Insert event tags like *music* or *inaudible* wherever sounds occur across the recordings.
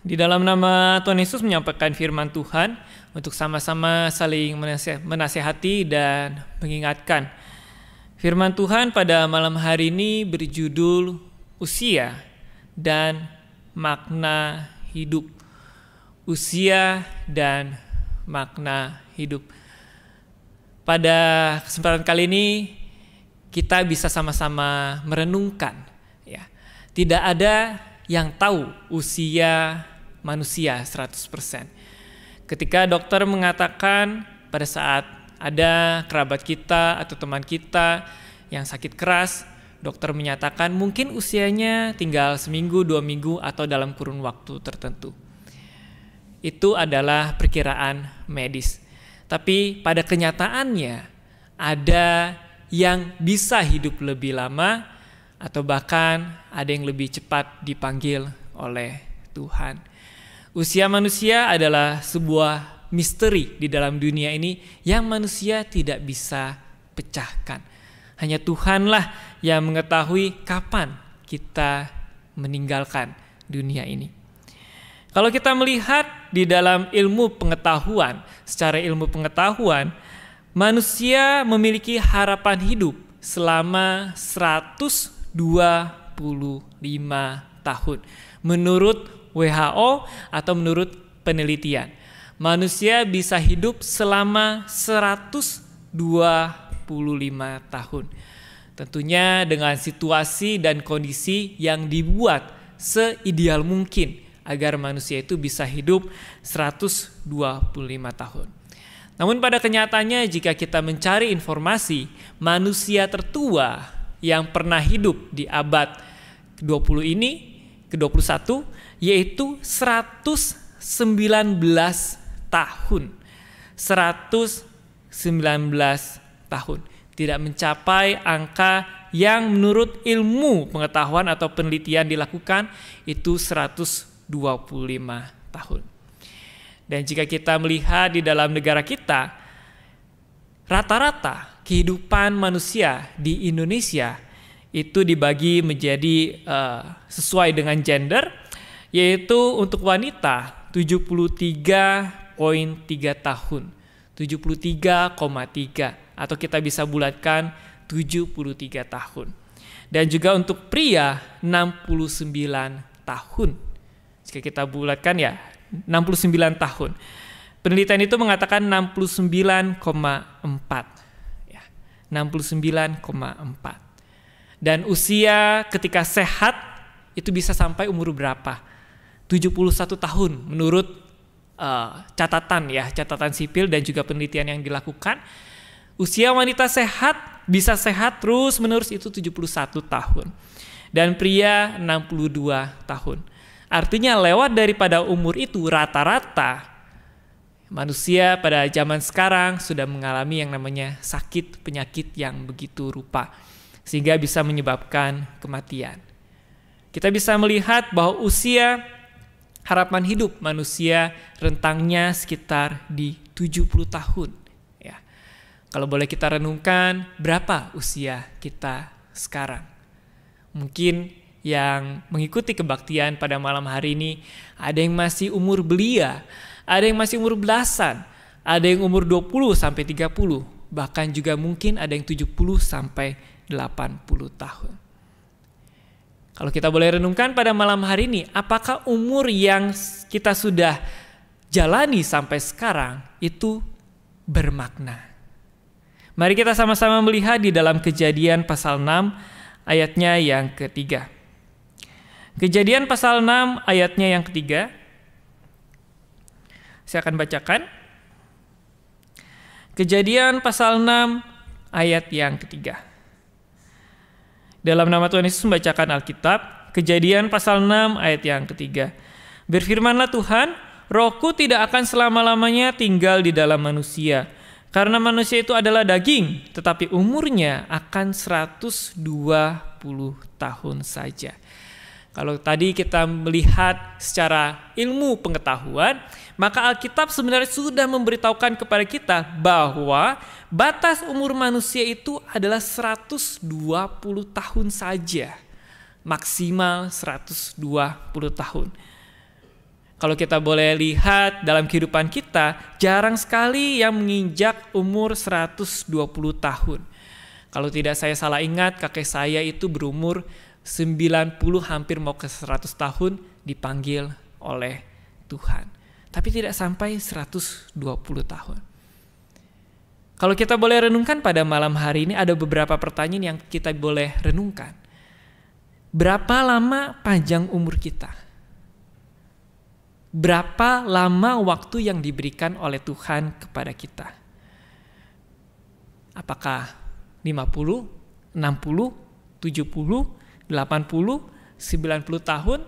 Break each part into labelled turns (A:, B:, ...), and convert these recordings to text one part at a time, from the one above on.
A: Di dalam nama Tuhan Yesus menyampaikan firman Tuhan untuk sama-sama saling menasehati dan mengingatkan. Firman Tuhan pada malam hari ini berjudul usia dan makna hidup. Usia dan makna hidup. Pada kesempatan kali ini kita bisa sama-sama merenungkan ya. Tidak ada yang tahu usia manusia 100%. Ketika dokter mengatakan pada saat ada kerabat kita atau teman kita yang sakit keras, dokter menyatakan mungkin usianya tinggal seminggu, dua minggu, atau dalam kurun waktu tertentu. Itu adalah perkiraan medis. Tapi pada kenyataannya ada yang bisa hidup lebih lama atau bahkan ada yang lebih cepat dipanggil oleh Tuhan. Usia manusia adalah sebuah misteri di dalam dunia ini yang manusia tidak bisa pecahkan. Hanya Tuhanlah yang mengetahui kapan kita meninggalkan dunia ini. Kalau kita melihat di dalam ilmu pengetahuan, secara ilmu pengetahuan, manusia memiliki harapan hidup selama 125 tahun menurut WHO atau menurut penelitian. Manusia bisa hidup selama 125 tahun. Tentunya dengan situasi dan kondisi yang dibuat seideal mungkin agar manusia itu bisa hidup 125 tahun. Namun pada kenyataannya jika kita mencari informasi, manusia tertua yang pernah hidup di abad ke-20 ini, ke-21 yaitu 119 tahun. 119 tahun. Tidak mencapai angka yang menurut ilmu pengetahuan atau penelitian dilakukan itu 125 tahun. Dan jika kita melihat di dalam negara kita, rata-rata kehidupan manusia di Indonesia itu dibagi menjadi uh, sesuai dengan gender yaitu untuk wanita 73,3 tahun. 73,3 atau kita bisa bulatkan 73 tahun. Dan juga untuk pria 69 tahun. Jika kita bulatkan ya 69 tahun. Penelitian itu mengatakan 69,4. Ya, 69,4. Dan usia ketika sehat itu bisa sampai umur berapa? 71 tahun menurut uh, catatan ya, catatan sipil dan juga penelitian yang dilakukan. Usia wanita sehat bisa sehat terus menerus itu 71 tahun dan pria 62 tahun. Artinya lewat daripada umur itu rata-rata manusia pada zaman sekarang sudah mengalami yang namanya sakit penyakit yang begitu rupa sehingga bisa menyebabkan kematian. Kita bisa melihat bahwa usia harapan hidup manusia rentangnya sekitar di 70 tahun. Ya. Kalau boleh kita renungkan berapa usia kita sekarang. Mungkin yang mengikuti kebaktian pada malam hari ini ada yang masih umur belia, ada yang masih umur belasan, ada yang umur 20 sampai 30, bahkan juga mungkin ada yang 70 sampai 80 tahun. Kalau kita boleh renungkan pada malam hari ini, apakah umur yang kita sudah jalani sampai sekarang itu bermakna? Mari kita sama-sama melihat di dalam kejadian pasal 6 ayatnya yang ketiga. Kejadian pasal 6 ayatnya yang ketiga. Saya akan bacakan. Kejadian pasal 6 ayat yang ketiga. Dalam nama Tuhan Yesus membacakan Alkitab, kejadian pasal 6 ayat yang ketiga. Berfirmanlah Tuhan, rohku tidak akan selama-lamanya tinggal di dalam manusia, karena manusia itu adalah daging, tetapi umurnya akan 120 tahun saja. Kalau tadi kita melihat secara ilmu pengetahuan, maka Alkitab sebenarnya sudah memberitahukan kepada kita bahwa batas umur manusia itu adalah 120 tahun saja. Maksimal 120 tahun. Kalau kita boleh lihat dalam kehidupan kita, jarang sekali yang menginjak umur 120 tahun. Kalau tidak saya salah ingat, kakek saya itu berumur 90 hampir mau ke 100 tahun dipanggil oleh Tuhan tapi tidak sampai 120 tahun. Kalau kita boleh renungkan pada malam hari ini ada beberapa pertanyaan yang kita boleh renungkan. Berapa lama panjang umur kita? Berapa lama waktu yang diberikan oleh Tuhan kepada kita? Apakah 50, 60, 70, 80, 90 tahun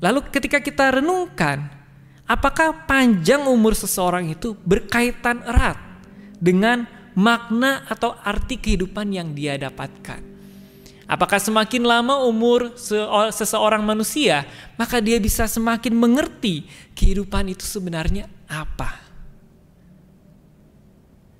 A: Lalu ketika kita renungkan, apakah panjang umur seseorang itu berkaitan erat dengan makna atau arti kehidupan yang dia dapatkan? Apakah semakin lama umur seseorang manusia, maka dia bisa semakin mengerti kehidupan itu sebenarnya apa?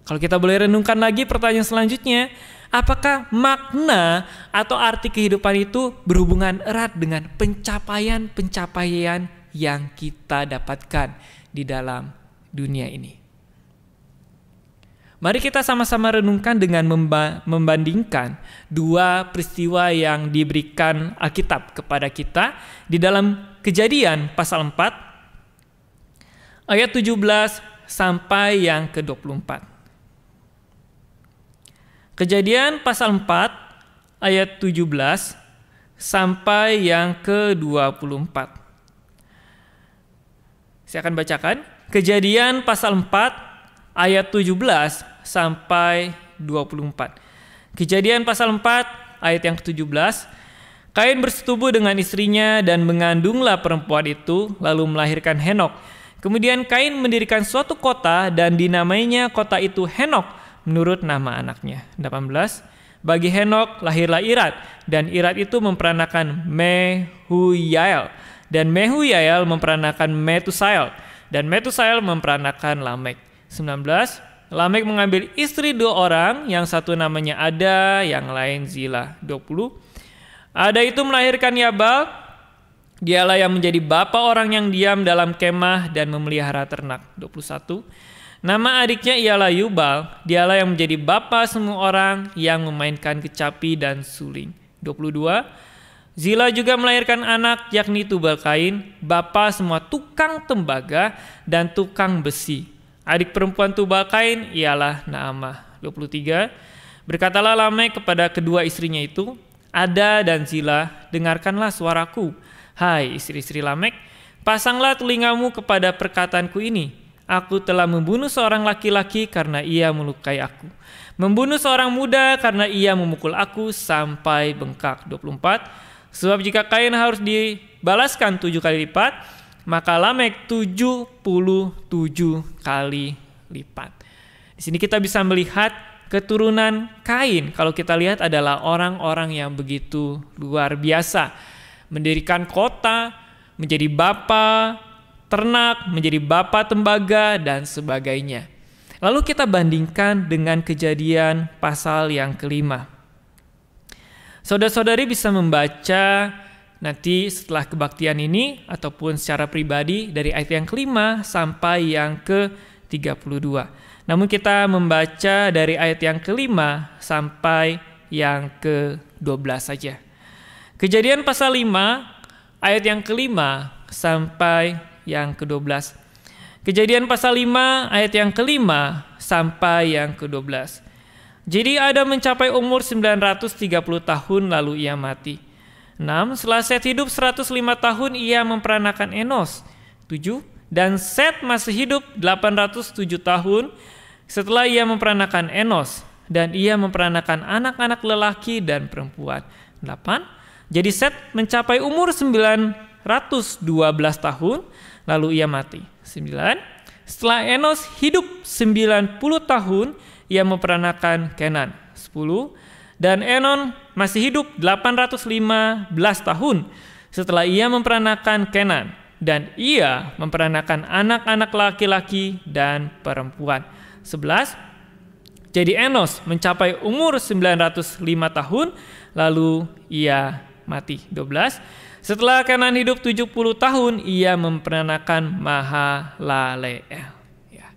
A: Kalau kita boleh renungkan lagi pertanyaan selanjutnya, Apakah makna atau arti kehidupan itu berhubungan erat dengan pencapaian-pencapaian yang kita dapatkan di dalam dunia ini? Mari kita sama-sama renungkan dengan membandingkan dua peristiwa yang diberikan Alkitab kepada kita di dalam Kejadian pasal 4 ayat 17 sampai yang ke-24. Kejadian pasal 4 ayat 17 sampai yang ke-24. Saya akan bacakan Kejadian pasal 4 ayat 17 sampai 24. Kejadian pasal 4 ayat yang ke-17 Kain bersetubuh dengan istrinya dan mengandunglah perempuan itu lalu melahirkan Henok. Kemudian Kain mendirikan suatu kota dan dinamainya kota itu Henok menurut nama anaknya. 18. Bagi Henok lahirlah Irat dan Irat itu memperanakan Mehuyael dan Mehuyael memperanakan Metusael dan Metusael memperanakan Lamek. 19. Lamek mengambil istri dua orang, yang satu namanya Ada, yang lain Zila. 20. Ada itu melahirkan Yabal, dialah yang menjadi bapa orang yang diam dalam kemah dan memelihara ternak. 21. Nama adiknya ialah Yubal, dialah yang menjadi bapa semua orang yang memainkan kecapi dan suling. 22. Zila juga melahirkan anak yakni Tubal Kain, bapa semua tukang tembaga dan tukang besi. Adik perempuan Tubal Kain ialah Naama. 23. Berkatalah Lamek kepada kedua istrinya itu, Ada dan Zila, dengarkanlah suaraku. Hai istri-istri Lamek, pasanglah telingamu kepada perkataanku ini Aku telah membunuh seorang laki-laki karena ia melukai aku. Membunuh seorang muda karena ia memukul aku sampai bengkak. 24. Sebab jika Kain harus dibalaskan tujuh kali lipat, maka Lamek tujuh kali lipat. Di sini kita bisa melihat keturunan Kain kalau kita lihat adalah orang-orang yang begitu luar biasa. Mendirikan kota, menjadi bapa, ternak, menjadi bapak tembaga, dan sebagainya. Lalu kita bandingkan dengan kejadian pasal yang kelima. Saudara-saudari bisa membaca nanti setelah kebaktian ini ataupun secara pribadi dari ayat yang kelima sampai yang ke 32. Namun kita membaca dari ayat yang kelima sampai yang ke-12 saja. Kejadian pasal 5 ayat yang kelima sampai yang ke-12. Kejadian pasal 5 ayat yang ke-5 sampai yang ke-12. Jadi Adam mencapai umur 930 tahun lalu ia mati. 6. Setelah Set hidup 105 tahun ia memperanakan Enos. 7. Dan Set masih hidup 807 tahun setelah ia memperanakan Enos. Dan ia memperanakan anak-anak lelaki dan perempuan. 8. Jadi Set mencapai umur 912 tahun lalu ia mati. 9. Setelah Enos hidup 90 tahun, ia memperanakan Kenan. 10. Dan Enon masih hidup 815 tahun setelah ia memperanakan Kenan. Dan ia memperanakan anak-anak laki-laki dan perempuan. 11. Jadi Enos mencapai umur 905 tahun, lalu ia mati. 12. Setelah kanan hidup 70 tahun, ia memperanakan Mahalaleel. Ya.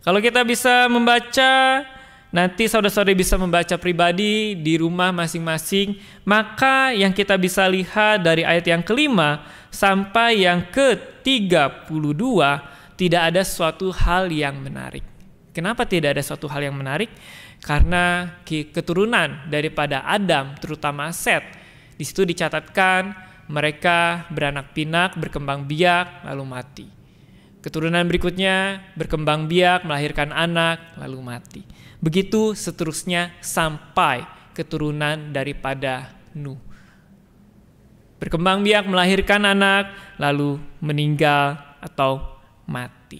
A: Kalau kita bisa membaca, nanti saudara-saudari bisa membaca pribadi di rumah masing-masing, maka yang kita bisa lihat dari ayat yang kelima sampai yang ke-32, tidak ada suatu hal yang menarik. Kenapa tidak ada suatu hal yang menarik? Karena keturunan daripada Adam, terutama Seth, di situ dicatatkan mereka beranak pinak, berkembang biak, lalu mati. Keturunan berikutnya berkembang biak, melahirkan anak, lalu mati. Begitu seterusnya sampai keturunan daripada Nuh. Berkembang biak, melahirkan anak, lalu meninggal atau mati.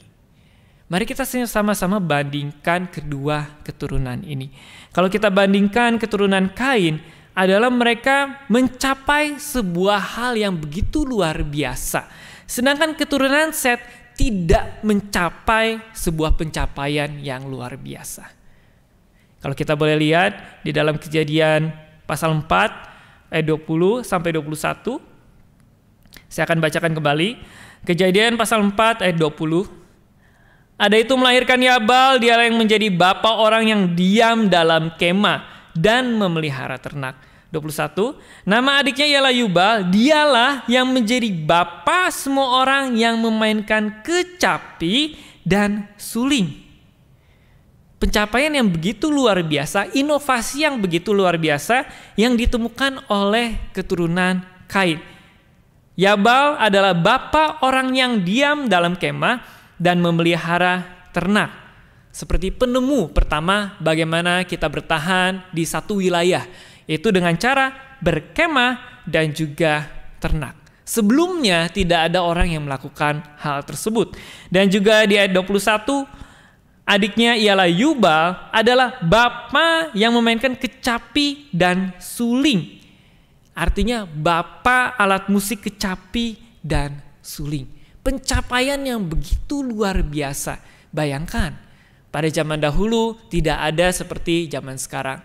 A: Mari kita sama-sama bandingkan kedua keturunan ini. Kalau kita bandingkan keturunan Kain adalah mereka mencapai sebuah hal yang begitu luar biasa. Sedangkan keturunan Set tidak mencapai sebuah pencapaian yang luar biasa. Kalau kita boleh lihat di dalam kejadian pasal 4 ayat 20 sampai 21. Saya akan bacakan kembali. Kejadian pasal 4 ayat 20 ada itu melahirkan Yabal, dialah yang menjadi bapa orang yang diam dalam kemah dan memelihara ternak. 21. Nama adiknya ialah Yubal, dialah yang menjadi bapa semua orang yang memainkan kecapi dan suling. Pencapaian yang begitu luar biasa, inovasi yang begitu luar biasa yang ditemukan oleh keturunan Kain. Yabal adalah bapa orang yang diam dalam kemah dan memelihara ternak seperti penemu pertama bagaimana kita bertahan di satu wilayah, yaitu dengan cara berkemah dan juga ternak. Sebelumnya tidak ada orang yang melakukan hal tersebut. Dan juga di ayat 21 adiknya ialah Yubal adalah bapa yang memainkan kecapi dan suling. Artinya bapa alat musik kecapi dan suling. Pencapaian yang begitu luar biasa. Bayangkan pada zaman dahulu tidak ada seperti zaman sekarang.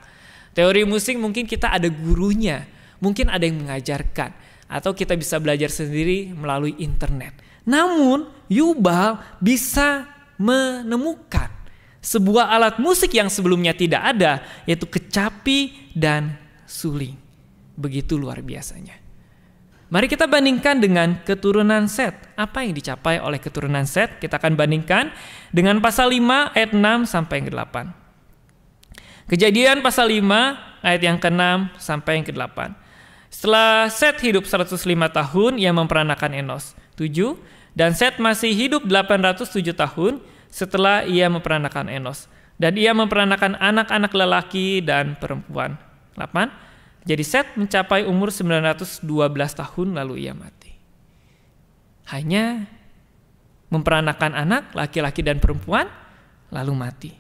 A: Teori musik mungkin kita ada gurunya, mungkin ada yang mengajarkan, atau kita bisa belajar sendiri melalui internet. Namun, Yubal bisa menemukan sebuah alat musik yang sebelumnya tidak ada, yaitu kecapi dan suling. Begitu luar biasanya. Mari kita bandingkan dengan keturunan Set. Apa yang dicapai oleh keturunan Set? Kita akan bandingkan dengan pasal 5 ayat 6 sampai yang ke-8. Kejadian pasal 5 ayat yang ke-6 sampai yang ke-8. Setelah Set hidup 105 tahun, ia memperanakan Enos. 7. Dan Set masih hidup 807 tahun setelah ia memperanakan Enos. Dan ia memperanakan anak-anak lelaki dan perempuan. 8. Jadi Seth mencapai umur 912 tahun lalu ia mati. Hanya memperanakan anak laki-laki dan perempuan lalu mati.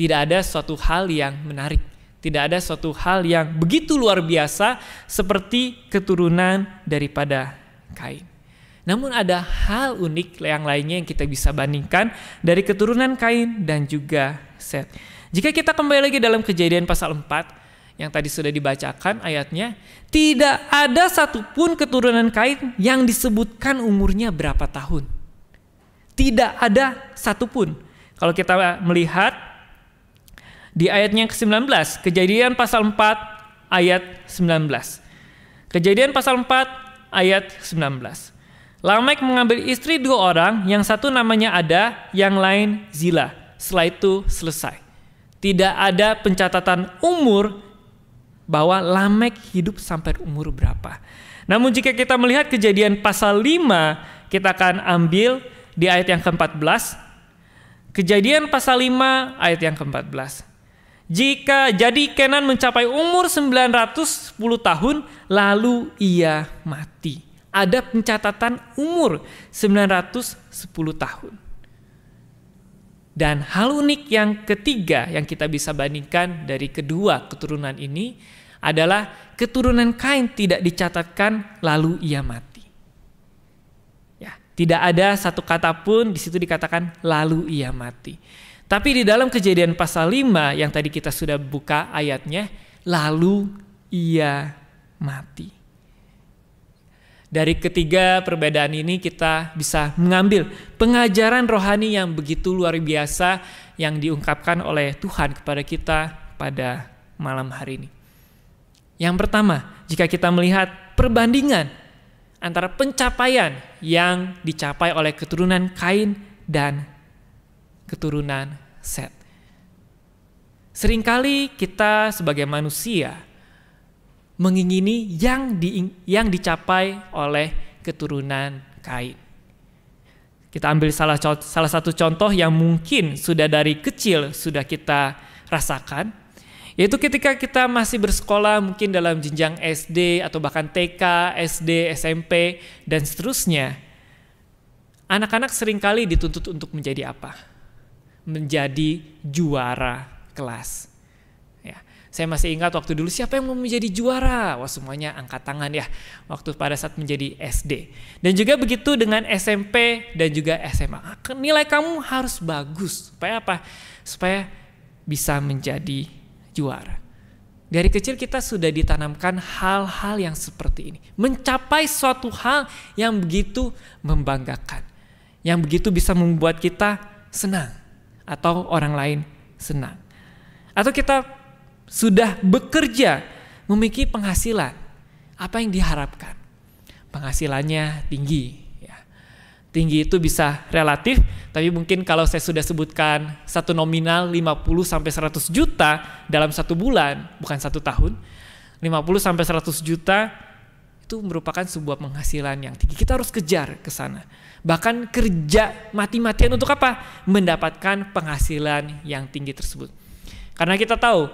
A: Tidak ada suatu hal yang menarik, tidak ada suatu hal yang begitu luar biasa seperti keturunan daripada Kain. Namun ada hal unik yang lainnya yang kita bisa bandingkan dari keturunan Kain dan juga Set. Jika kita kembali lagi dalam kejadian pasal 4, yang tadi sudah dibacakan ayatnya, tidak ada satupun keturunan Kain yang disebutkan umurnya berapa tahun. Tidak ada satupun. Kalau kita melihat di ayatnya ke-19, kejadian pasal 4 ayat 19. Kejadian pasal 4 ayat 19. Lamek mengambil istri dua orang, yang satu namanya Ada, yang lain Zila. Setelah itu selesai. Tidak ada pencatatan umur bahwa Lamek hidup sampai umur berapa. Namun jika kita melihat kejadian pasal 5, kita akan ambil di ayat yang ke-14. Kejadian pasal 5 ayat yang ke-14. Jika jadi Kenan mencapai umur 910 tahun lalu ia mati. Ada pencatatan umur 910 tahun. Dan hal unik yang ketiga yang kita bisa bandingkan dari kedua keturunan ini adalah keturunan Kain tidak dicatatkan lalu ia mati. Ya, tidak ada satu kata pun di situ dikatakan lalu ia mati. Tapi di dalam kejadian pasal 5 yang tadi kita sudah buka ayatnya, lalu ia mati. Dari ketiga perbedaan ini kita bisa mengambil pengajaran rohani yang begitu luar biasa yang diungkapkan oleh Tuhan kepada kita pada malam hari ini. Yang pertama, jika kita melihat perbandingan antara pencapaian yang dicapai oleh keturunan Kain dan keturunan Set. Seringkali kita sebagai manusia mengingini yang di, yang dicapai oleh keturunan Kain. Kita ambil salah salah satu contoh yang mungkin sudah dari kecil sudah kita rasakan yaitu ketika kita masih bersekolah mungkin dalam jenjang SD atau bahkan TK, SD, SMP, dan seterusnya. Anak-anak seringkali dituntut untuk menjadi apa? Menjadi juara kelas. Ya. Saya masih ingat waktu dulu siapa yang mau menjadi juara? Wah semuanya angkat tangan ya waktu pada saat menjadi SD. Dan juga begitu dengan SMP dan juga SMA. Nilai kamu harus bagus. Supaya apa? Supaya bisa menjadi juara. Dari kecil kita sudah ditanamkan hal-hal yang seperti ini. Mencapai suatu hal yang begitu membanggakan. Yang begitu bisa membuat kita senang. Atau orang lain senang. Atau kita sudah bekerja memiliki penghasilan. Apa yang diharapkan? Penghasilannya tinggi tinggi itu bisa relatif, tapi mungkin kalau saya sudah sebutkan satu nominal 50 sampai 100 juta dalam satu bulan, bukan satu tahun, 50 sampai 100 juta itu merupakan sebuah penghasilan yang tinggi. Kita harus kejar ke sana. Bahkan kerja mati-matian untuk apa? Mendapatkan penghasilan yang tinggi tersebut. Karena kita tahu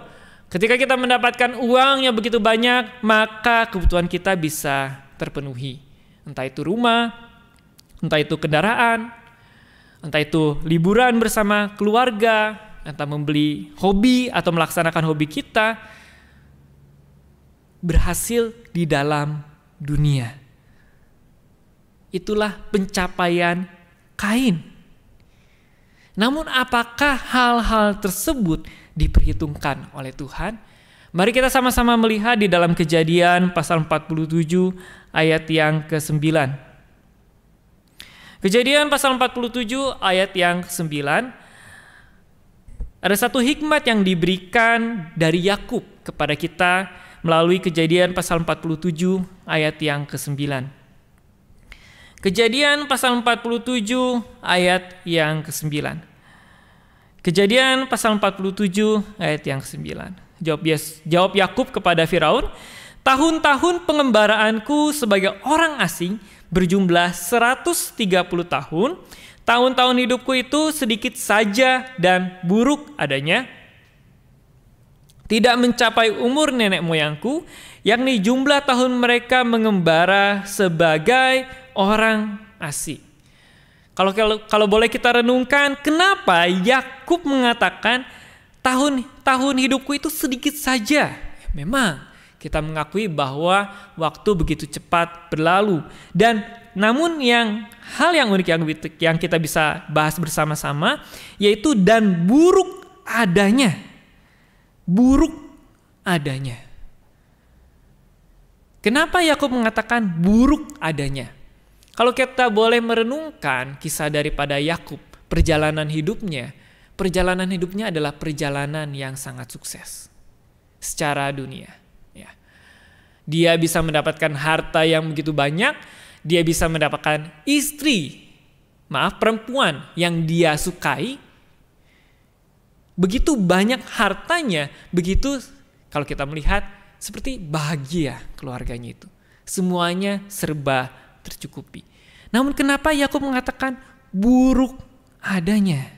A: ketika kita mendapatkan uang yang begitu banyak, maka kebutuhan kita bisa terpenuhi. Entah itu rumah, Entah itu kendaraan, entah itu liburan bersama keluarga, entah membeli hobi atau melaksanakan hobi kita, berhasil di dalam dunia. Itulah pencapaian kain. Namun apakah hal-hal tersebut diperhitungkan oleh Tuhan? Mari kita sama-sama melihat di dalam kejadian pasal 47 ayat yang ke-9. Kejadian pasal 47 ayat yang 9 ada satu hikmat yang diberikan dari Yakub kepada kita melalui kejadian pasal 47 ayat yang ke-9. Kejadian pasal 47 ayat yang ke-9. Kejadian pasal 47 ayat yang ke-9. Jawab yes, jawab Yakub kepada Firaun, "Tahun-tahun pengembaraanku sebagai orang asing berjumlah 130 tahun. Tahun-tahun hidupku itu sedikit saja dan buruk adanya. Tidak mencapai umur nenek moyangku, yakni jumlah tahun mereka mengembara sebagai orang asing. Kalau, kalau kalau boleh kita renungkan, kenapa Yakub mengatakan tahun-tahun hidupku itu sedikit saja? memang kita mengakui bahwa waktu begitu cepat berlalu dan namun yang hal yang unik yang, yang kita bisa bahas bersama-sama yaitu dan buruk adanya. Buruk adanya. Kenapa Yakub mengatakan buruk adanya? Kalau kita boleh merenungkan kisah daripada Yakub, perjalanan hidupnya, perjalanan hidupnya adalah perjalanan yang sangat sukses secara dunia. Dia bisa mendapatkan harta yang begitu banyak, dia bisa mendapatkan istri, maaf perempuan yang dia sukai. Begitu banyak hartanya, begitu kalau kita melihat seperti bahagia keluarganya itu. Semuanya serba tercukupi. Namun kenapa Yakub mengatakan buruk adanya?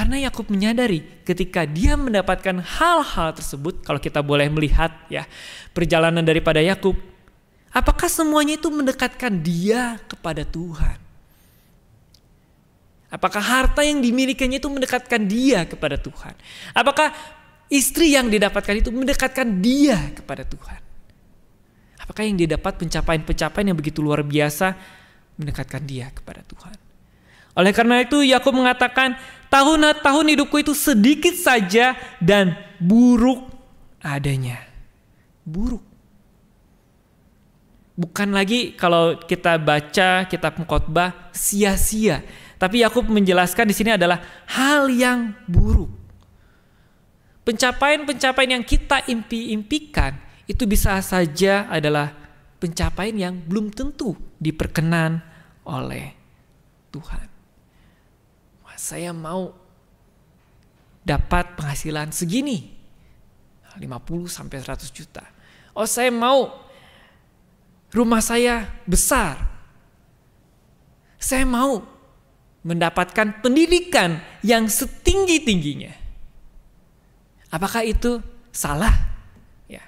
A: Karena Yakub menyadari ketika dia mendapatkan hal-hal tersebut, kalau kita boleh melihat ya perjalanan daripada Yakub, apakah semuanya itu mendekatkan dia kepada Tuhan? Apakah harta yang dimilikinya itu mendekatkan dia kepada Tuhan? Apakah istri yang didapatkan itu mendekatkan dia kepada Tuhan? Apakah yang didapat pencapaian-pencapaian yang begitu luar biasa mendekatkan dia kepada Tuhan? Oleh karena itu Yakub mengatakan tahun-tahun hidupku itu sedikit saja dan buruk adanya. Buruk. Bukan lagi kalau kita baca kitab khotbah sia-sia, tapi Yakub menjelaskan di sini adalah hal yang buruk. Pencapaian-pencapaian yang kita impi-impikan itu bisa saja adalah pencapaian yang belum tentu diperkenan oleh Tuhan saya mau dapat penghasilan segini 50 sampai 100 juta. Oh, saya mau rumah saya besar. Saya mau mendapatkan pendidikan yang setinggi-tingginya. Apakah itu salah? Ya.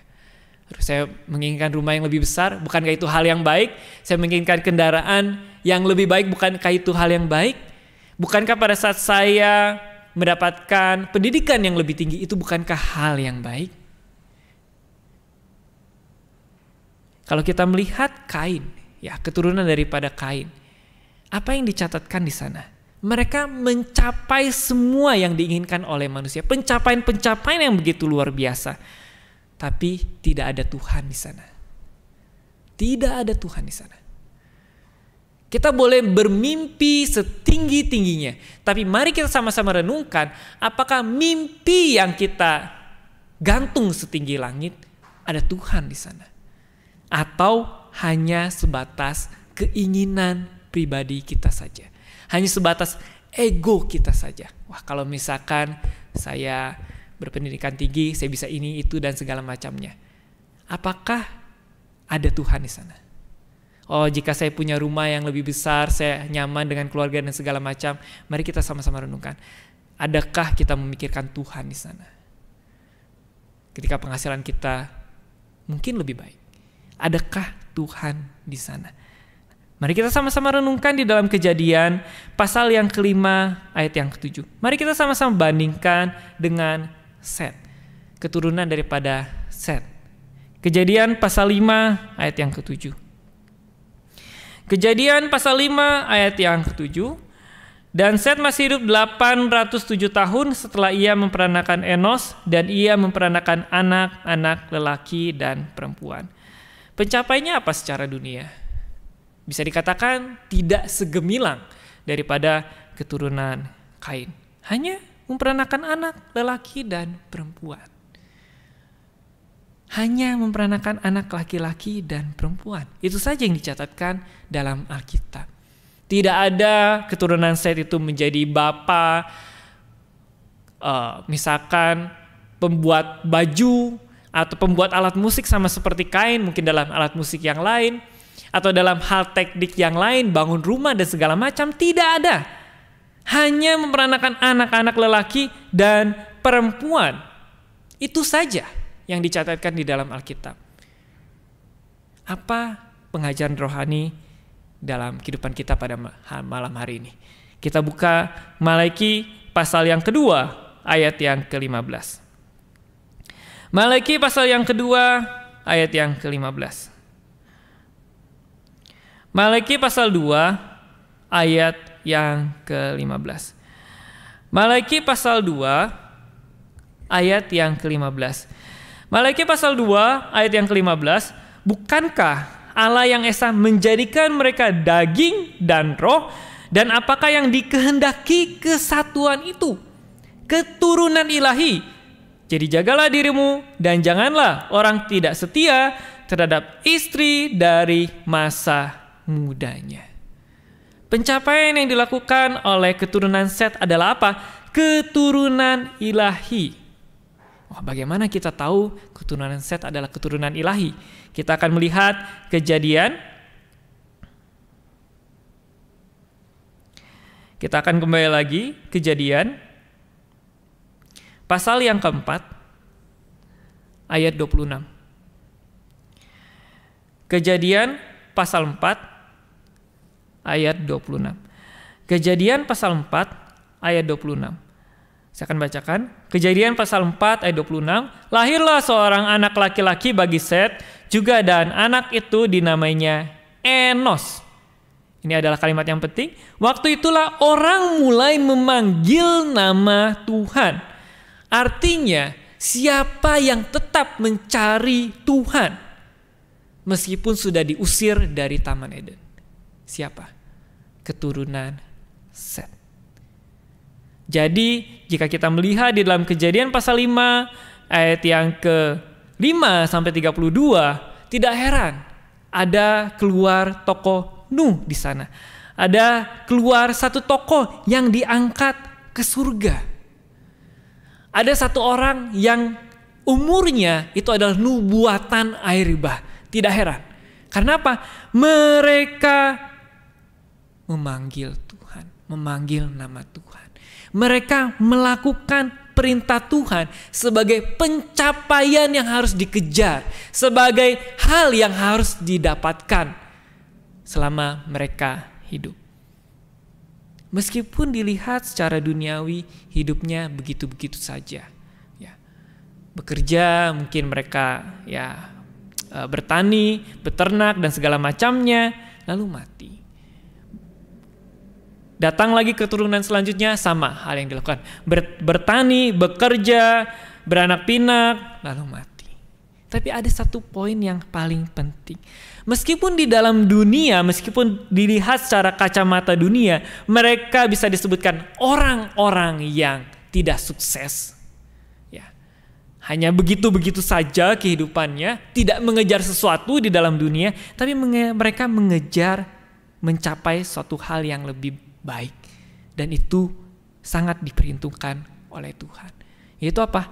A: Saya menginginkan rumah yang lebih besar, bukankah itu hal yang baik? Saya menginginkan kendaraan yang lebih baik, bukankah itu hal yang baik? Bukankah pada saat saya mendapatkan pendidikan yang lebih tinggi itu bukankah hal yang baik? Kalau kita melihat Kain, ya keturunan daripada Kain, apa yang dicatatkan di sana? Mereka mencapai semua yang diinginkan oleh manusia, pencapaian-pencapaian yang begitu luar biasa, tapi tidak ada Tuhan di sana. Tidak ada Tuhan di sana. Kita boleh bermimpi setinggi-tingginya, tapi mari kita sama-sama renungkan apakah mimpi yang kita gantung setinggi langit ada Tuhan di sana atau hanya sebatas keinginan pribadi kita saja. Hanya sebatas ego kita saja. Wah, kalau misalkan saya berpendidikan tinggi, saya bisa ini, itu, dan segala macamnya. Apakah ada Tuhan di sana? oh jika saya punya rumah yang lebih besar, saya nyaman dengan keluarga dan segala macam. Mari kita sama-sama renungkan. Adakah kita memikirkan Tuhan di sana? Ketika penghasilan kita mungkin lebih baik. Adakah Tuhan di sana? Mari kita sama-sama renungkan di dalam kejadian pasal yang kelima ayat yang ketujuh. Mari kita sama-sama bandingkan dengan Set, keturunan daripada Set. Kejadian pasal 5 ayat yang ketujuh. Kejadian pasal 5 ayat yang ke-7. Dan Set masih hidup 807 tahun setelah ia memperanakan Enos dan ia memperanakan anak-anak lelaki dan perempuan. Pencapainya apa secara dunia? Bisa dikatakan tidak segemilang daripada keturunan Kain. Hanya memperanakan anak lelaki dan perempuan hanya memperanakan anak laki-laki dan perempuan. Itu saja yang dicatatkan dalam Alkitab. Tidak ada keturunan Seth itu menjadi bapak, uh, eh, misalkan pembuat baju atau pembuat alat musik sama seperti kain, mungkin dalam alat musik yang lain, atau dalam hal teknik yang lain, bangun rumah dan segala macam, tidak ada. Hanya memperanakan anak-anak lelaki dan perempuan. Itu saja yang dicatatkan di dalam Alkitab. Apa pengajaran rohani dalam kehidupan kita pada malam hari ini? Kita buka Malaiki pasal yang kedua ayat yang ke-15. Malaiki pasal yang kedua ayat yang ke-15. Malaiki pasal 2 ayat yang ke-15. Malaiki pasal 2 ayat yang ke-15. Malaikat pasal 2 ayat yang ke-15, bukankah Allah yang Esa menjadikan mereka daging dan roh dan apakah yang dikehendaki kesatuan itu? Keturunan ilahi. Jadi jagalah dirimu dan janganlah orang tidak setia terhadap istri dari masa mudanya. Pencapaian yang dilakukan oleh keturunan Set adalah apa? Keturunan ilahi. Wah, bagaimana kita tahu keturunan Set adalah keturunan ilahi? Kita akan melihat kejadian. Kita akan kembali lagi kejadian. Pasal yang keempat, ayat 26. Kejadian pasal 4, ayat 26. Kejadian pasal 4, ayat 26. Saya akan bacakan. Kejadian pasal 4 ayat 26. Lahirlah seorang anak laki-laki bagi Seth juga dan anak itu dinamainya Enos. Ini adalah kalimat yang penting. Waktu itulah orang mulai memanggil nama Tuhan. Artinya, siapa yang tetap mencari Tuhan meskipun sudah diusir dari Taman Eden? Siapa? Keturunan Seth Jadi jika kita melihat di dalam kejadian pasal 5 ayat yang ke 5 sampai 32, tidak heran ada keluar tokoh Nuh di sana. Ada keluar satu tokoh yang diangkat ke surga. Ada satu orang yang umurnya itu adalah nubuatan air bah, Tidak heran. Karena apa? Mereka memanggil Tuhan, memanggil nama Tuhan. Mereka melakukan perintah Tuhan sebagai pencapaian yang harus dikejar, sebagai hal yang harus didapatkan selama mereka hidup. Meskipun dilihat secara duniawi hidupnya begitu-begitu saja, ya. Bekerja mungkin mereka ya eh, bertani, beternak dan segala macamnya lalu mati. Datang lagi keturunan selanjutnya sama hal yang dilakukan. bertani, bekerja, beranak pinak, lalu mati. Tapi ada satu poin yang paling penting. Meskipun di dalam dunia, meskipun dilihat secara kacamata dunia, mereka bisa disebutkan orang-orang yang tidak sukses. Ya. Hanya begitu-begitu saja kehidupannya, tidak mengejar sesuatu di dalam dunia, tapi menge mereka mengejar mencapai suatu hal yang lebih baik. Dan itu sangat diperhitungkan oleh Tuhan. Yaitu apa?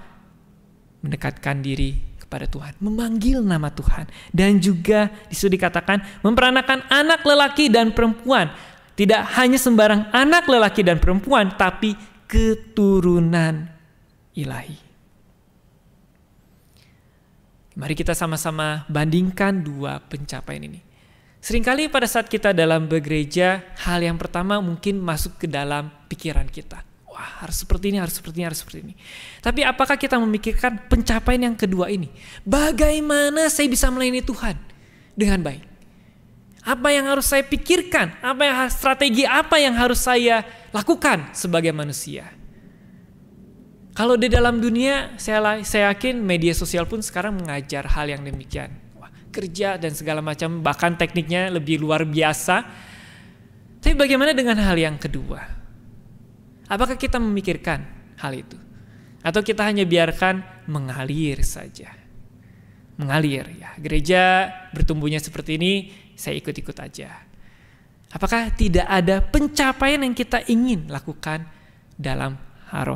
A: Mendekatkan diri kepada Tuhan, memanggil nama Tuhan, dan juga disitu dikatakan memperanakan anak lelaki dan perempuan. Tidak hanya sembarang anak lelaki dan perempuan, tapi keturunan ilahi. Mari kita sama-sama bandingkan dua pencapaian ini. Seringkali pada saat kita dalam bergereja, hal yang pertama mungkin masuk ke dalam pikiran kita. Wah, harus seperti ini, harus seperti ini, harus seperti ini. Tapi apakah kita memikirkan pencapaian yang kedua ini? Bagaimana saya bisa melayani Tuhan dengan baik? Apa yang harus saya pikirkan? Apa yang strategi apa yang harus saya lakukan sebagai manusia? Kalau di dalam dunia, saya saya yakin media sosial pun sekarang mengajar hal yang demikian kerja dan segala macam bahkan tekniknya lebih luar biasa. Tapi bagaimana dengan hal yang kedua? Apakah kita memikirkan hal itu? Atau kita hanya biarkan mengalir saja? Mengalir ya. Gereja bertumbuhnya seperti ini, saya ikut-ikut aja. Apakah tidak ada pencapaian yang kita ingin lakukan dalam hal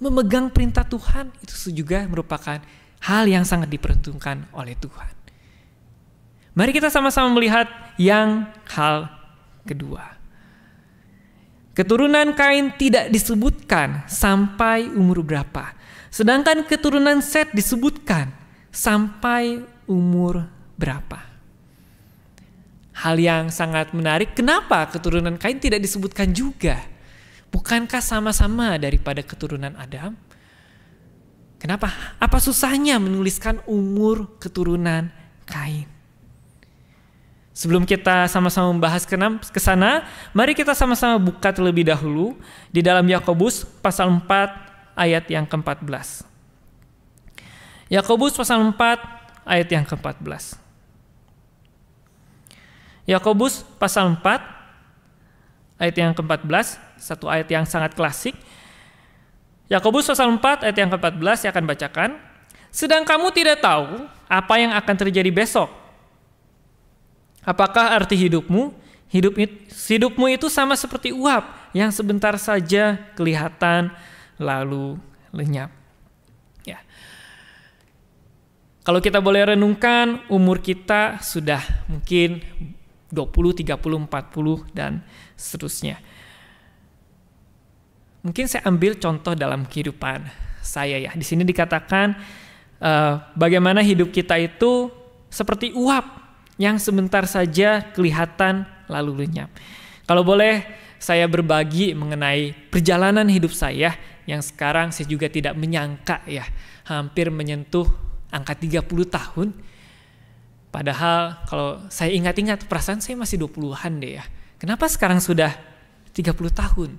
A: Memegang perintah Tuhan itu juga merupakan hal yang sangat diperuntungkan oleh Tuhan. Mari kita sama-sama melihat yang hal kedua. Keturunan Kain tidak disebutkan sampai umur berapa. Sedangkan keturunan Set disebutkan sampai umur berapa. Hal yang sangat menarik, kenapa keturunan Kain tidak disebutkan juga? Bukankah sama-sama daripada keturunan Adam? Kenapa? Apa susahnya menuliskan umur keturunan Kain? Sebelum kita sama-sama membahas ke sana, mari kita sama-sama buka terlebih dahulu di dalam Yakobus pasal 4 ayat yang ke-14. Yakobus pasal 4 ayat yang ke-14. Yakobus pasal 4 ayat yang ke-14, satu ayat yang sangat klasik. Yakobus pasal 4 ayat yang ke-14 saya akan bacakan. Sedang kamu tidak tahu apa yang akan terjadi besok Apakah arti hidupmu? Hidup, hidupmu itu sama seperti uap yang sebentar saja kelihatan lalu lenyap. Ya. Kalau kita boleh renungkan, umur kita sudah mungkin 20, 30, 40 dan seterusnya. Mungkin saya ambil contoh dalam kehidupan saya ya. Di sini dikatakan uh, bagaimana hidup kita itu seperti uap yang sebentar saja kelihatan lalu lenyap. Kalau boleh, saya berbagi mengenai perjalanan hidup saya yang sekarang saya juga tidak menyangka ya, hampir menyentuh angka 30 tahun. Padahal kalau saya ingat-ingat perasaan saya masih 20-an deh ya. Kenapa sekarang sudah 30 tahun?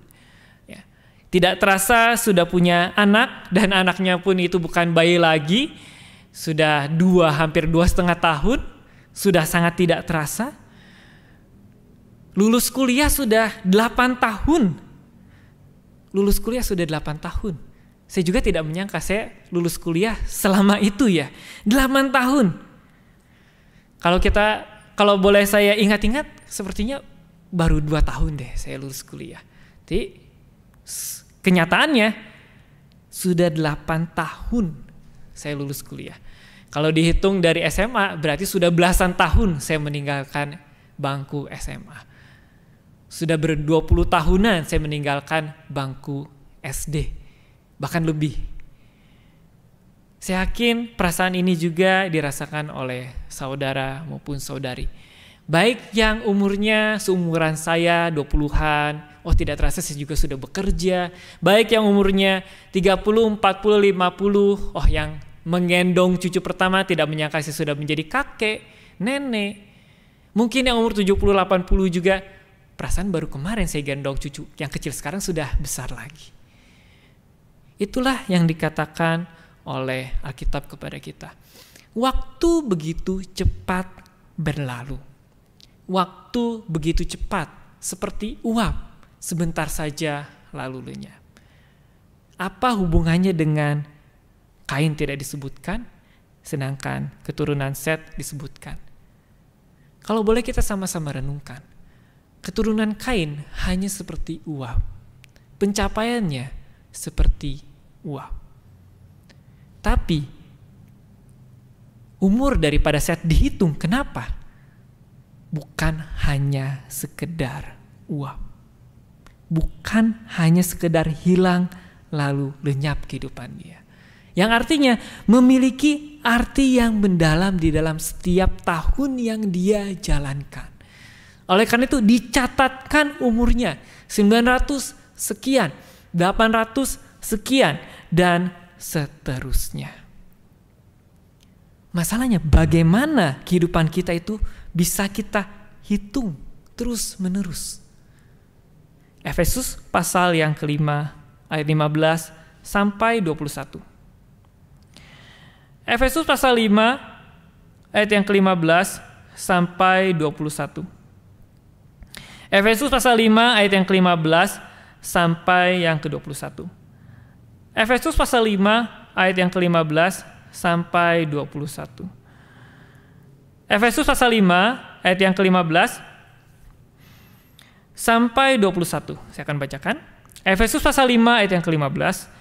A: Ya. Tidak terasa sudah punya anak dan anaknya pun itu bukan bayi lagi. Sudah dua, hampir dua setengah tahun sudah sangat tidak terasa. Lulus kuliah sudah 8 tahun. Lulus kuliah sudah 8 tahun. Saya juga tidak menyangka saya lulus kuliah selama itu ya. 8 tahun. Kalau kita kalau boleh saya ingat-ingat sepertinya baru 2 tahun deh saya lulus kuliah. Jadi kenyataannya sudah 8 tahun saya lulus kuliah. Kalau dihitung dari SMA berarti sudah belasan tahun saya meninggalkan bangku SMA. Sudah ber-20 tahunan saya meninggalkan bangku SD. Bahkan lebih. Saya yakin perasaan ini juga dirasakan oleh saudara maupun saudari. Baik yang umurnya seumuran saya 20-an, oh tidak terasa saya juga sudah bekerja. Baik yang umurnya 30, 40, 50, oh yang Menggendong cucu pertama tidak menyangka saya sudah menjadi kakek, nenek. Mungkin yang umur 70-80 juga, perasaan baru kemarin saya gendong cucu, yang kecil sekarang sudah besar lagi. Itulah yang dikatakan oleh Alkitab kepada kita. Waktu begitu cepat berlalu. Waktu begitu cepat, seperti uap, sebentar saja lalu lenyap. Apa hubungannya dengan Kain tidak disebutkan, sedangkan keturunan Set disebutkan. Kalau boleh kita sama-sama renungkan. Keturunan Kain hanya seperti uap. Pencapaiannya seperti uap. Tapi umur daripada Set dihitung kenapa? Bukan hanya sekedar uap. Bukan hanya sekedar hilang lalu lenyap kehidupan dia yang artinya memiliki arti yang mendalam di dalam setiap tahun yang dia jalankan. Oleh karena itu dicatatkan umurnya 900 sekian, 800 sekian dan seterusnya. Masalahnya bagaimana kehidupan kita itu bisa kita hitung terus-menerus. Efesus pasal yang kelima ayat 15 sampai 21. Efesus pasal 5 ayat yang ke-15 sampai 21. Efesus pasal 5 ayat yang ke-15 sampai yang ke-21. Efesus pasal 5 ayat yang ke-15 sampai 21. Efesus pasal 5 ayat yang ke-15 sampai 21. Saya akan bacakan. Efesus pasal 5 ayat yang ke-15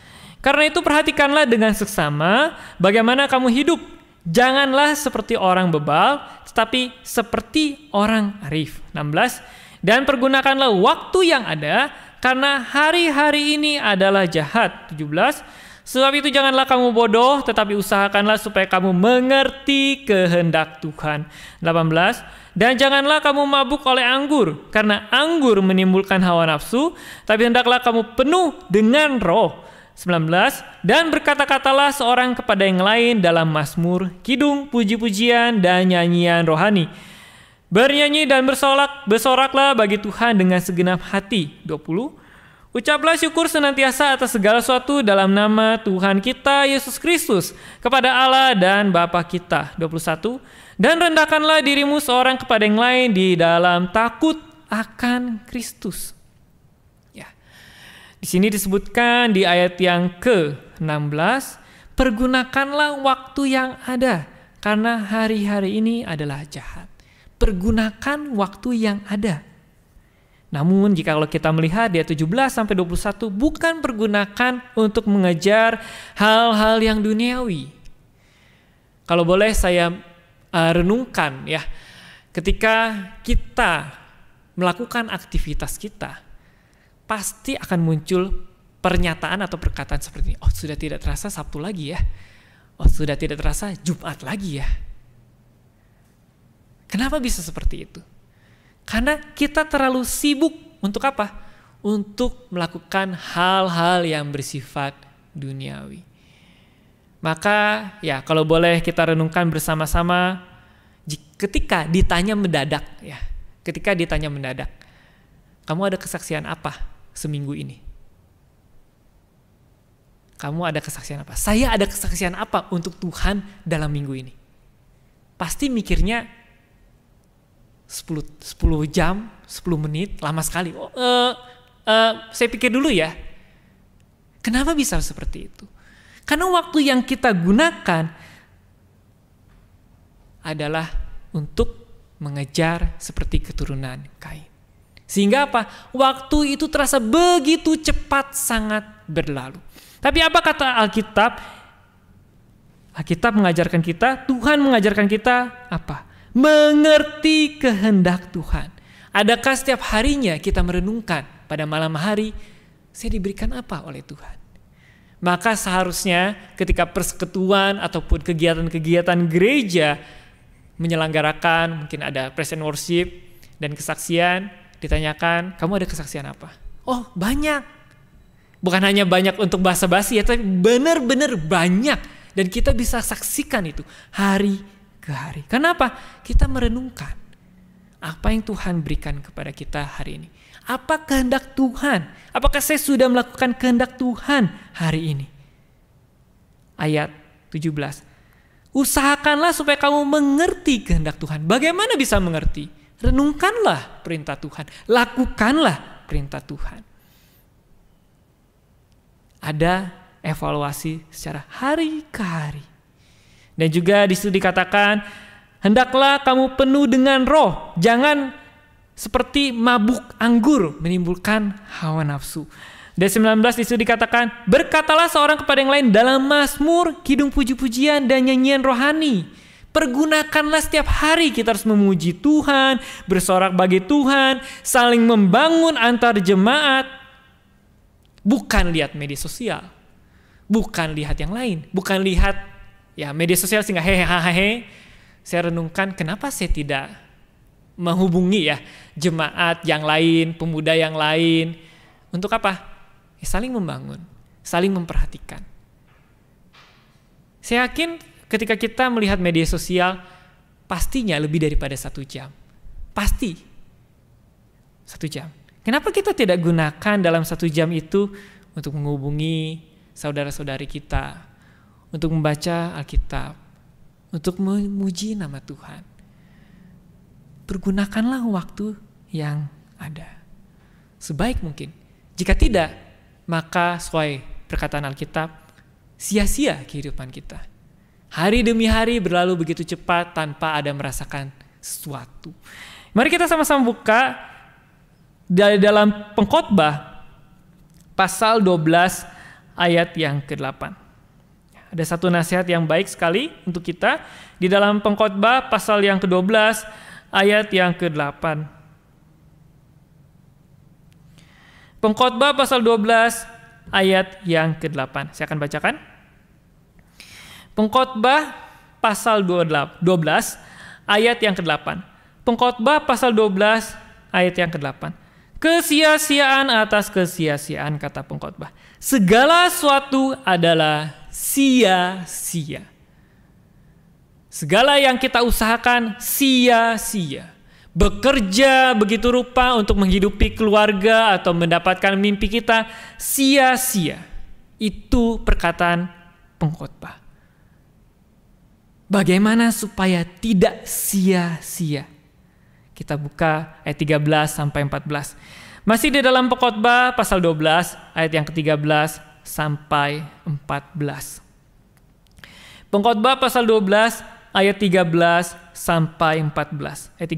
A: karena itu perhatikanlah dengan seksama bagaimana kamu hidup. Janganlah seperti orang bebal, tetapi seperti orang arif. 16. Dan pergunakanlah waktu yang ada, karena hari-hari ini adalah jahat. 17. Sebab itu janganlah kamu bodoh, tetapi usahakanlah supaya kamu mengerti kehendak Tuhan. 18. Dan janganlah kamu mabuk oleh anggur, karena anggur menimbulkan hawa nafsu, tapi hendaklah kamu penuh dengan roh 19 dan berkata-katalah seorang kepada yang lain dalam Mazmur, kidung, puji-pujian dan nyanyian rohani. Bernyanyi dan bersolak, bersoraklah bagi Tuhan dengan segenap hati. 20 Ucaplah syukur senantiasa atas segala sesuatu dalam nama Tuhan kita Yesus Kristus kepada Allah dan Bapa kita. 21. Dan rendahkanlah dirimu seorang kepada yang lain di dalam takut akan Kristus. Di sini disebutkan di ayat yang ke-16, pergunakanlah waktu yang ada karena hari-hari ini adalah jahat. Pergunakan waktu yang ada. Namun jika kalau kita melihat di ayat 17 sampai 21 bukan pergunakan untuk mengejar hal-hal yang duniawi. Kalau boleh saya uh, renungkan ya, ketika kita melakukan aktivitas kita pasti akan muncul pernyataan atau perkataan seperti ini. Oh, sudah tidak terasa Sabtu lagi ya. Oh, sudah tidak terasa Jumat lagi ya. Kenapa bisa seperti itu? Karena kita terlalu sibuk untuk apa? Untuk melakukan hal-hal yang bersifat duniawi. Maka ya kalau boleh kita renungkan bersama-sama ketika ditanya mendadak ya, ketika ditanya mendadak. Kamu ada kesaksian apa seminggu ini? Kamu ada kesaksian apa? Saya ada kesaksian apa untuk Tuhan dalam minggu ini? Pasti mikirnya 10, 10 jam, 10 menit, lama sekali. Oh, uh, uh, saya pikir dulu ya. Kenapa bisa seperti itu? Karena waktu yang kita gunakan adalah untuk mengejar seperti keturunan Kain. Sehingga apa? Waktu itu terasa begitu cepat sangat berlalu. Tapi apa kata Alkitab? Alkitab mengajarkan kita, Tuhan mengajarkan kita apa? Mengerti kehendak Tuhan. Adakah setiap harinya kita merenungkan pada malam hari, saya diberikan apa oleh Tuhan? Maka seharusnya ketika persekutuan ataupun kegiatan-kegiatan gereja menyelenggarakan, mungkin ada present worship dan kesaksian, ditanyakan, kamu ada kesaksian apa? Oh, banyak. Bukan hanya banyak untuk bahasa basi ya, tapi benar-benar banyak. Dan kita bisa saksikan itu hari ke hari. Kenapa? Kita merenungkan apa yang Tuhan berikan kepada kita hari ini. Apa kehendak Tuhan? Apakah saya sudah melakukan kehendak Tuhan hari ini? Ayat 17. Usahakanlah supaya kamu mengerti kehendak Tuhan. Bagaimana bisa mengerti? Renungkanlah perintah Tuhan, lakukanlah perintah Tuhan. Ada evaluasi secara hari ke hari. Dan juga di situ dikatakan, hendaklah kamu penuh dengan roh, jangan seperti mabuk anggur menimbulkan hawa nafsu. Dan 19 situ dikatakan, berkatalah seorang kepada yang lain dalam mazmur, kidung puji-pujian dan nyanyian rohani Pergunakanlah setiap hari kita harus memuji Tuhan, bersorak bagi Tuhan, saling membangun antar jemaat. Bukan lihat media sosial. Bukan lihat yang lain. Bukan lihat ya media sosial sehingga hehehe. Saya renungkan kenapa saya tidak menghubungi ya jemaat yang lain, pemuda yang lain. Untuk apa? Ya, saling membangun, saling memperhatikan. Saya yakin Ketika kita melihat media sosial, pastinya lebih daripada satu jam. Pasti satu jam. Kenapa kita tidak gunakan dalam satu jam itu untuk menghubungi saudara-saudari kita, untuk membaca Alkitab, untuk memuji nama Tuhan? Pergunakanlah waktu yang ada sebaik mungkin. Jika tidak, maka sesuai perkataan Alkitab, sia-sia kehidupan kita. Hari demi hari berlalu begitu cepat tanpa ada merasakan sesuatu. Mari kita sama-sama buka dari dalam pengkhotbah pasal 12 ayat yang ke-8. Ada satu nasihat yang baik sekali untuk kita di dalam pengkhotbah pasal yang ke-12 ayat yang ke-8. Pengkhotbah pasal 12 ayat yang ke-8. Saya akan bacakan. Pengkhotbah pasal 12 ayat yang ke-8. Pengkhotbah pasal 12 ayat yang ke-8. Kesia-siaan atas kesia-siaan kata pengkhotbah. Segala sesuatu adalah sia-sia. Segala yang kita usahakan sia-sia. Bekerja begitu rupa untuk menghidupi keluarga atau mendapatkan mimpi kita sia-sia. Itu perkataan pengkhotbah. Bagaimana supaya tidak sia-sia? Kita buka ayat 13 sampai 14. Masih di dalam pekotbah pasal 12 ayat yang ke-13 sampai 14. Pengkhotbah pasal 12 ayat 13 sampai 14. Ayat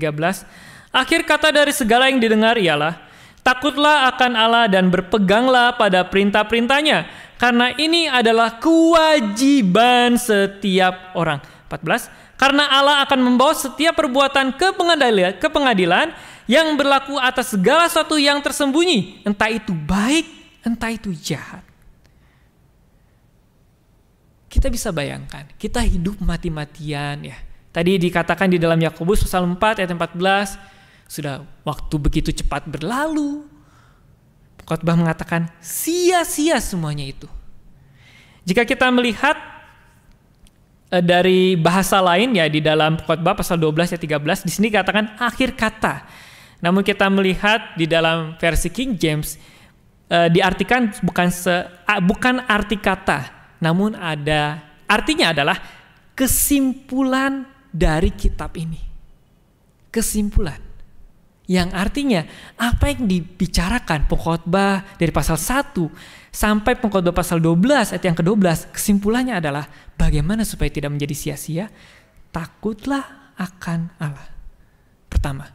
A: 13. Akhir kata dari segala yang didengar ialah takutlah akan Allah dan berpeganglah pada perintah-perintahnya karena ini adalah kewajiban setiap orang. 14 karena Allah akan membawa setiap perbuatan ke pengadilan ke pengadilan yang berlaku atas segala sesuatu yang tersembunyi entah itu baik entah itu jahat kita bisa bayangkan kita hidup mati-matian ya tadi dikatakan di dalam Yakobus pasal 4 ayat 14 sudah waktu begitu cepat berlalu khotbah mengatakan sia-sia semuanya itu jika kita melihat Eh, dari bahasa lain ya di dalam khotbah pasal 12 ya 13 di sini katakan akhir kata. Namun kita melihat di dalam versi King James uh, diartikan bukan se, uh, bukan arti kata, namun ada artinya adalah kesimpulan dari kitab ini. Kesimpulan yang artinya apa yang dibicarakan pengkhotbah dari pasal 1 sampai pengkhotbah pasal 12 ayat yang ke-12 kesimpulannya adalah bagaimana supaya tidak menjadi sia-sia takutlah akan Allah pertama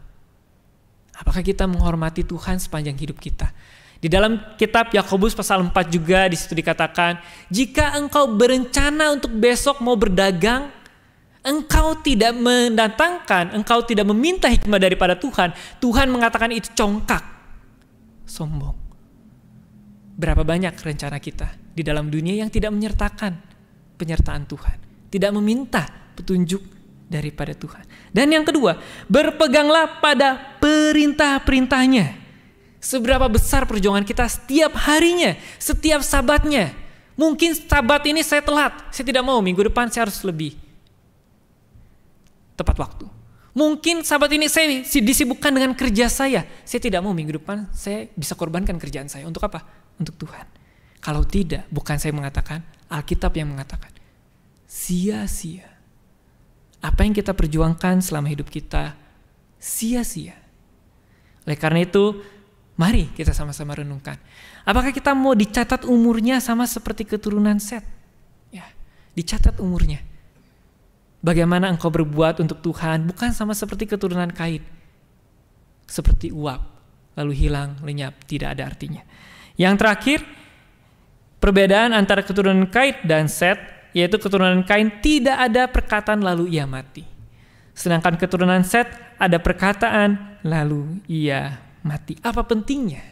A: apakah kita menghormati Tuhan sepanjang hidup kita di dalam kitab Yakobus pasal 4 juga di situ dikatakan jika engkau berencana untuk besok mau berdagang engkau tidak mendatangkan, engkau tidak meminta hikmah daripada Tuhan, Tuhan mengatakan itu congkak, sombong. Berapa banyak rencana kita di dalam dunia yang tidak menyertakan penyertaan Tuhan, tidak meminta petunjuk daripada Tuhan. Dan yang kedua, berpeganglah pada perintah-perintahnya. Seberapa besar perjuangan kita setiap harinya, setiap sabatnya. Mungkin sabat ini saya telat, saya tidak mau minggu depan saya harus lebih tepat waktu. Mungkin sahabat ini saya disibukkan dengan kerja saya. Saya tidak mau minggu depan saya bisa korbankan kerjaan saya. Untuk apa? untuk Tuhan. Kalau tidak, bukan saya mengatakan, Alkitab yang mengatakan. Sia-sia. Apa yang kita perjuangkan selama hidup kita, sia-sia. Oleh karena itu, mari kita sama-sama renungkan. Apakah kita mau dicatat umurnya sama seperti keturunan Set? Ya, dicatat umurnya. Bagaimana engkau berbuat untuk Tuhan, bukan sama seperti keturunan Kain. Seperti uap, lalu hilang, lenyap, tidak ada artinya. Yang terakhir, perbedaan antara keturunan Kain dan Set, yaitu keturunan Kain tidak ada perkataan lalu ia mati. Sedangkan keturunan Set ada perkataan lalu ia mati. Apa pentingnya?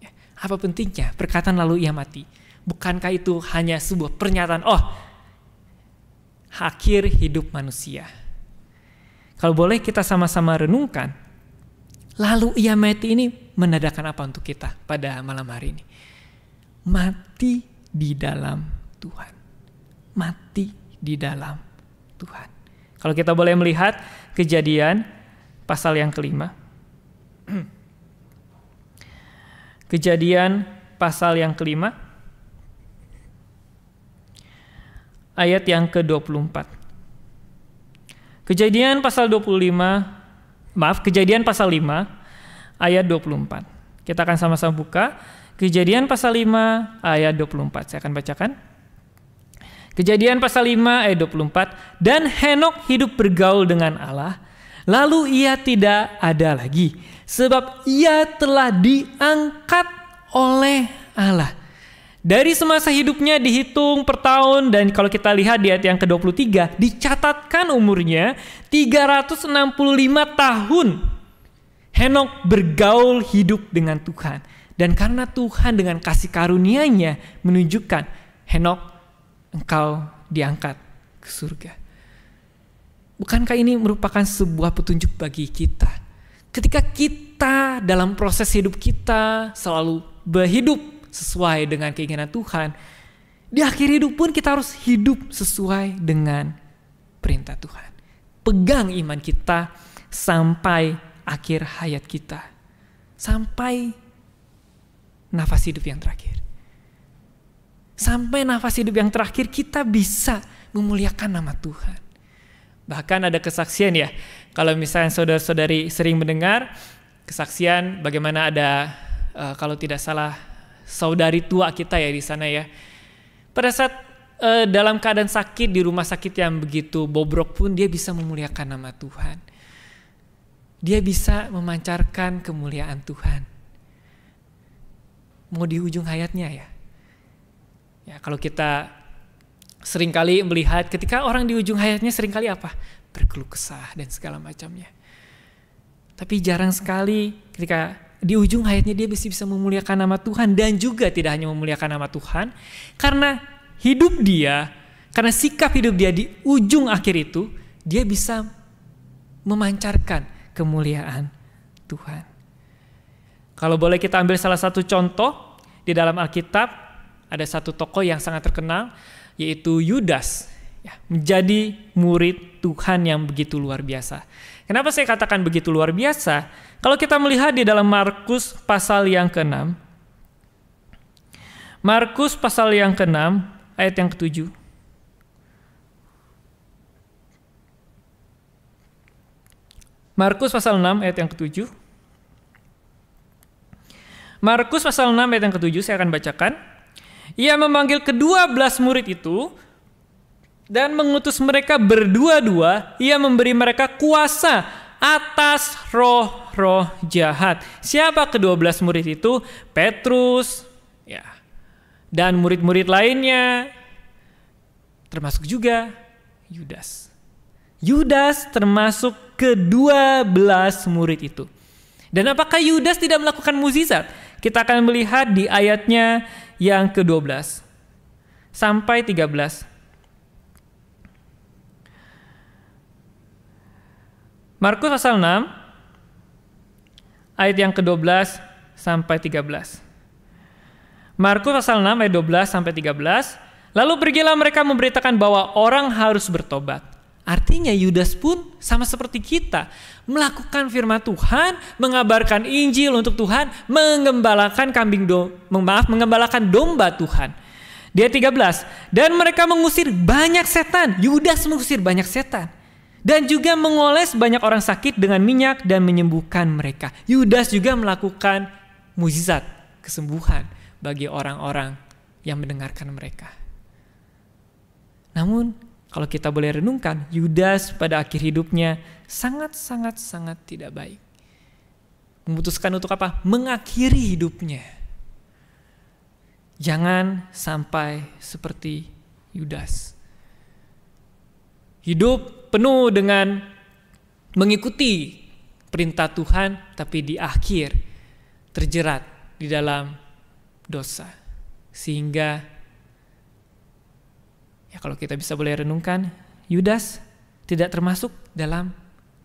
A: Ya, apa pentingnya perkataan lalu ia mati? Bukankah itu hanya sebuah pernyataan, oh akhir hidup manusia. Kalau boleh kita sama-sama renungkan, Lalu ia mati ini menandakan apa untuk kita pada malam hari ini? Mati di dalam Tuhan. Mati di dalam Tuhan. Kalau kita boleh melihat kejadian pasal yang kelima. *clears throat* Kejadian pasal yang kelima. Ayat yang ke-24. Kejadian pasal 25 maaf, kejadian pasal 5 ayat 24. Kita akan sama-sama buka kejadian pasal 5 ayat 24. Saya akan bacakan. Kejadian pasal 5 ayat 24. Dan Henok hidup bergaul dengan Allah. Lalu ia tidak ada lagi. Sebab ia telah diangkat oleh Allah. Dari semasa hidupnya dihitung per tahun dan kalau kita lihat di ayat yang ke-23 dicatatkan umurnya 365 tahun. Henok bergaul hidup dengan Tuhan dan karena Tuhan dengan kasih karunia-Nya menunjukkan Henok engkau diangkat ke surga. Bukankah ini merupakan sebuah petunjuk bagi kita? Ketika kita dalam proses hidup kita selalu berhidup sesuai dengan keinginan Tuhan, di akhir hidup pun kita harus hidup sesuai dengan perintah Tuhan. Pegang iman kita sampai akhir hayat kita. Sampai nafas hidup yang terakhir. Sampai nafas hidup yang terakhir kita bisa memuliakan nama Tuhan. Bahkan ada kesaksian ya, kalau misalnya saudara-saudari sering mendengar kesaksian bagaimana ada eh, kalau tidak salah saudari tua kita ya di sana ya. Pada saat uh, dalam keadaan sakit di rumah sakit yang begitu bobrok pun dia bisa memuliakan nama Tuhan. Dia bisa memancarkan kemuliaan Tuhan. Mau di ujung hayatnya ya. Ya kalau kita seringkali melihat ketika orang di ujung hayatnya seringkali apa? Berkeluh kesah dan segala macamnya. Tapi jarang sekali ketika di ujung hayatnya dia bisa bisa memuliakan nama Tuhan dan juga tidak hanya memuliakan nama Tuhan karena hidup dia karena sikap hidup dia di ujung akhir itu dia bisa memancarkan kemuliaan Tuhan. Kalau boleh kita ambil salah satu contoh di dalam Alkitab ada satu tokoh yang sangat terkenal yaitu Yudas ya, menjadi murid Tuhan yang begitu luar biasa. Kenapa saya katakan begitu luar biasa? Kalau kita melihat di dalam Markus pasal yang ke-6, Markus pasal yang ke-6 ayat yang ke-7. Markus pasal 6 ayat yang ke-7. Markus pasal 6 ayat yang ke-7 saya akan bacakan. Ia memanggil kedua belas murid itu dan mengutus mereka berdua-dua, ia memberi mereka kuasa atas roh-roh jahat. Siapa kedua belas murid itu? Petrus, ya, dan murid-murid lainnya, termasuk juga Yudas. Yudas termasuk kedua belas murid itu. Dan apakah Yudas tidak melakukan mukjizat? Kita akan melihat di ayatnya yang ke-12 sampai 13. Markus pasal 6 ayat yang ke-12 sampai 13. Markus pasal 6 ayat 12 sampai 13. Lalu pergilah mereka memberitakan bahwa orang harus bertobat. Artinya Yudas pun sama seperti kita melakukan firman Tuhan, mengabarkan Injil untuk Tuhan, mengembalakan kambing do, maaf, mengembalakan domba Tuhan. Dia 13, dan mereka mengusir banyak setan. Yudas mengusir banyak setan dan juga mengoles banyak orang sakit dengan minyak dan menyembuhkan mereka. Yudas juga melakukan mujizat kesembuhan bagi orang-orang yang mendengarkan mereka. Namun, kalau kita boleh renungkan, Yudas pada akhir hidupnya sangat-sangat sangat tidak baik. Memutuskan untuk apa? Mengakhiri hidupnya. Jangan sampai seperti Yudas hidup penuh dengan mengikuti perintah Tuhan, tapi di akhir terjerat di dalam dosa, sehingga ya, kalau kita bisa boleh renungkan, Yudas tidak termasuk dalam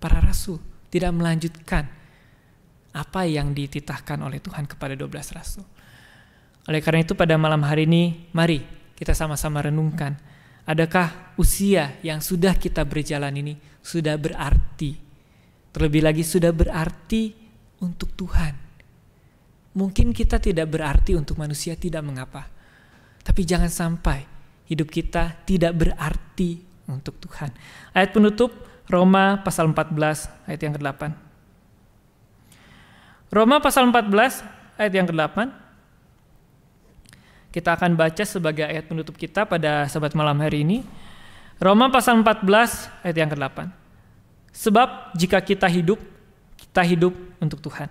A: para rasul, tidak melanjutkan apa yang dititahkan oleh Tuhan kepada 12 rasul. Oleh karena itu pada malam hari ini mari kita sama-sama renungkan Adakah usia yang sudah kita berjalan ini sudah berarti? Terlebih lagi sudah berarti untuk Tuhan. Mungkin kita tidak berarti untuk manusia tidak mengapa. Tapi jangan sampai hidup kita tidak berarti untuk Tuhan. Ayat penutup Roma pasal 14 ayat yang ke-8. Roma pasal 14 ayat yang ke-8 kita akan baca sebagai ayat penutup kita pada sahabat malam hari ini. Roma pasal 14 ayat yang ke-8. Sebab jika kita hidup, kita hidup untuk Tuhan.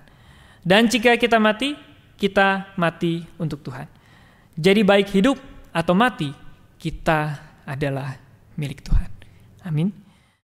A: Dan jika kita mati, kita mati untuk Tuhan. Jadi baik hidup atau mati, kita adalah milik Tuhan. Amin.